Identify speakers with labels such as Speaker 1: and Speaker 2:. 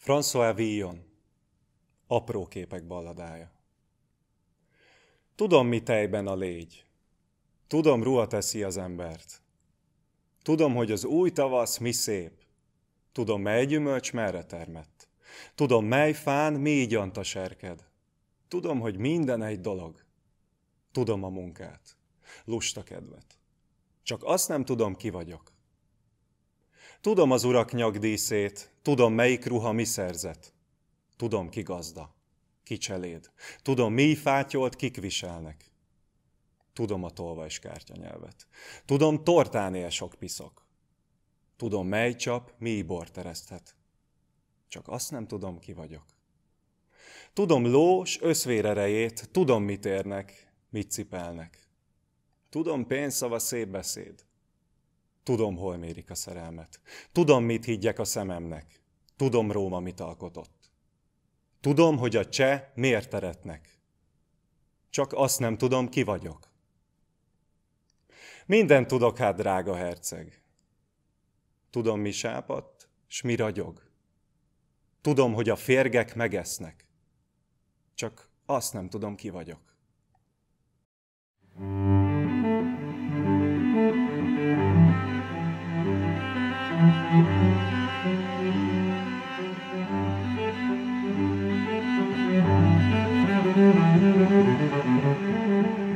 Speaker 1: François Villon, Apró képek balladája. Tudom, mi tejben a légy. Tudom, ruha teszi az embert. Tudom, hogy az új tavasz mi szép. Tudom, mely gyümölcs merre termett. Tudom, mely fán mi igyant a serked. Tudom, hogy minden egy dolog. Tudom a munkát, lusta kedvet. Csak azt nem tudom, ki vagyok. Tudom az urak nyakdíszét, tudom melyik ruha mi szerzett. Tudom ki gazda, ki cseléd. Tudom mi fátyolt kik viselnek. Tudom a tolva és Tudom tortán él sok piszok. Tudom mely csap mi bor tereszthet. Csak azt nem tudom ki vagyok. Tudom lós összvérerejét, tudom mit érnek, mit cipelnek. Tudom pénzszava szép beszéd, Tudom, hol mérik a szerelmet. Tudom, mit higgyek a szememnek. Tudom, Róma mit alkotott. Tudom, hogy a cseh miért teretnek. Csak azt nem tudom, ki vagyok. Minden tudok hát, drága herceg. Tudom, mi sápadt, s mi ragyog. Tudom, hogy a férgek megesznek. Csak azt nem tudom, ki vagyok.
Speaker 2: Thank you.